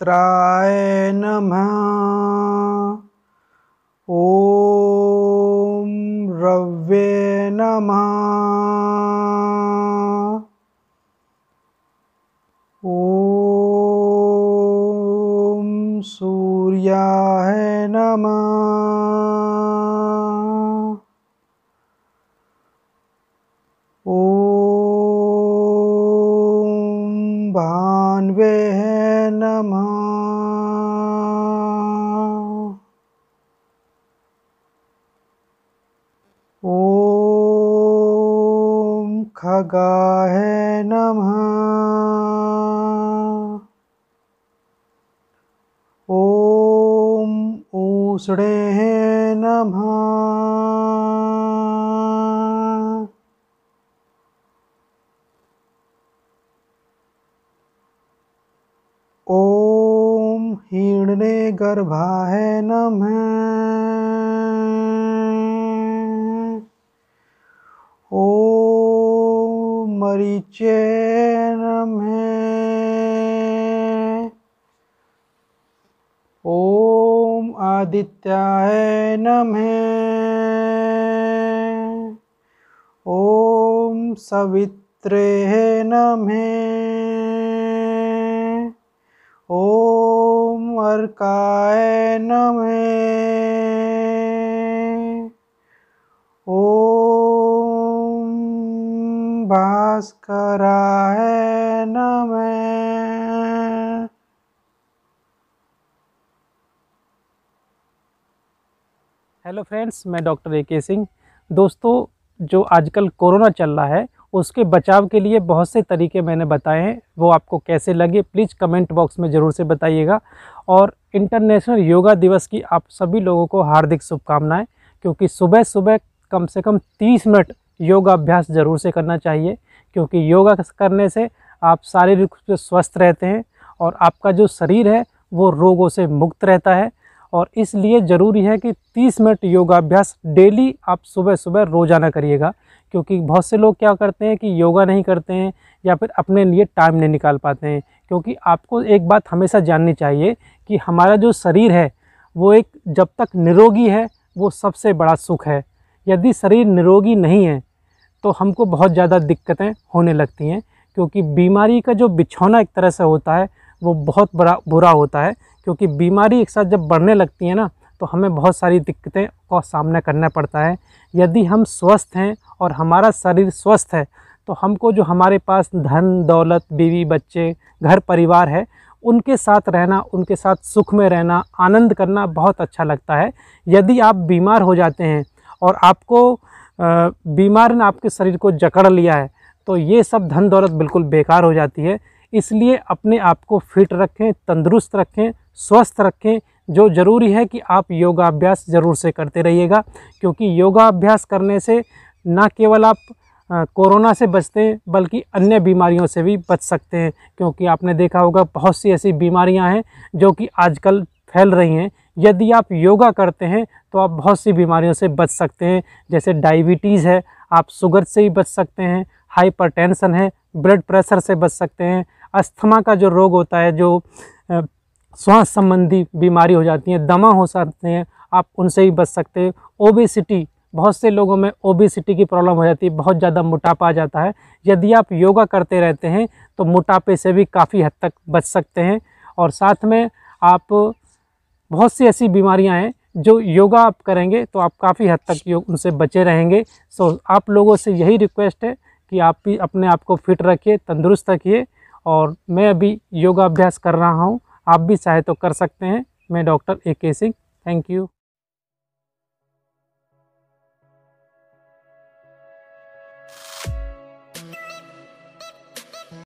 त्राय नमः ॐ रव्ये नमः ॐ सूर्याय नमः ॐ भा है कान्वे नमः ॐ खगाय नमः ॐ हैं नमः जीर्णे गर्भा है नम ओ मरीचे नम ओम आदित्याय नम ओम सवित्रे नमः पर काय नमे ओम भास्कराय नमे हेलो फ्रेंड्स मैं डॉक्टर ए के सिंह दोस्तों जो आजकल कोरोना चल रहा है उसके बचाव के लिए बहुत से तरीके मैंने बताए हैं वो आपको कैसे लगे प्लीज़ कमेंट बॉक्स में ज़रूर से बताइएगा और इंटरनेशनल योगा दिवस की आप सभी लोगों को हार्दिक शुभकामनाएं क्योंकि सुबह सुबह कम से कम 30 मिनट योगा अभ्यास ज़रूर से करना चाहिए क्योंकि योगा करने से आप शारीरिक रूप से स्वस्थ रहते हैं और आपका जो शरीर है वो रोगों से मुक्त रहता है और इसलिए ज़रूरी है कि 30 मिनट योगाभ्यास डेली आप सुबह सुबह रोज़ाना करिएगा क्योंकि बहुत से लोग क्या करते हैं कि योगा नहीं करते हैं या फिर अपने लिए टाइम नहीं निकाल पाते हैं क्योंकि आपको एक बात हमेशा जाननी चाहिए कि हमारा जो शरीर है वो एक जब तक निरोगी है वो सबसे बड़ा सुख है यदि शरीर निरोगी नहीं है तो हमको बहुत ज़्यादा दिक्कतें होने लगती हैं क्योंकि बीमारी का जो बिछौना एक तरह से होता है वो बहुत बड़ा बुरा होता है क्योंकि बीमारी एक साथ जब बढ़ने लगती है ना तो हमें बहुत सारी दिक्कतें का सामना करना पड़ता है यदि हम स्वस्थ हैं और हमारा शरीर स्वस्थ है तो हमको जो हमारे पास धन दौलत बीवी बच्चे घर परिवार है उनके साथ रहना उनके साथ सुख में रहना आनंद करना बहुत अच्छा लगता है यदि आप बीमार हो जाते हैं और आपको बीमार ने आपके शरीर को जकड़ लिया है तो ये सब धन दौलत बिल्कुल बेकार हो जाती है इसलिए अपने आप को फिट रखें तंदुरुस्त रखें स्वस्थ रखें जो ज़रूरी है कि आप योगाभ्यास ज़रूर से करते रहिएगा क्योंकि योगाभ्यास करने से ना केवल आप कोरोना से बचते हैं बल्कि अन्य बीमारियों से भी बच सकते हैं क्योंकि आपने देखा होगा बहुत सी ऐसी बीमारियां हैं जो कि आजकल फैल रही हैं यदि आप योगा करते हैं तो आप बहुत सी बीमारियों से बच सकते हैं जैसे डायबिटीज़ है आप शुगर से ही बच सकते हैं हाइपर है ब्लड प्रेशर से बच सकते हैं अस्थमा का जो रोग होता है जो श्वास संबंधी बीमारी हो जाती है दमा हो सकते हैं आप उनसे ही बच सकते हैं ओबेसिटी बहुत से लोगों में ओबेसिटी की प्रॉब्लम हो जाती है बहुत ज़्यादा मोटापा आ जाता है यदि आप योगा करते रहते हैं तो मोटापे से भी काफ़ी हद तक बच सकते हैं और साथ में आप बहुत सी ऐसी बीमारियां हैं जो योगा आप करेंगे तो आप काफ़ी हद तक उनसे बचे रहेंगे सो आप लोगों से यही रिक्वेस्ट है कि आप भी अपने आप को फिट रखिए तंदुरुस्त रखिए और मैं अभी योगाभ्यास कर रहा हूँ आप भी चाहे तो कर सकते हैं मैं doctor A K Singh thank you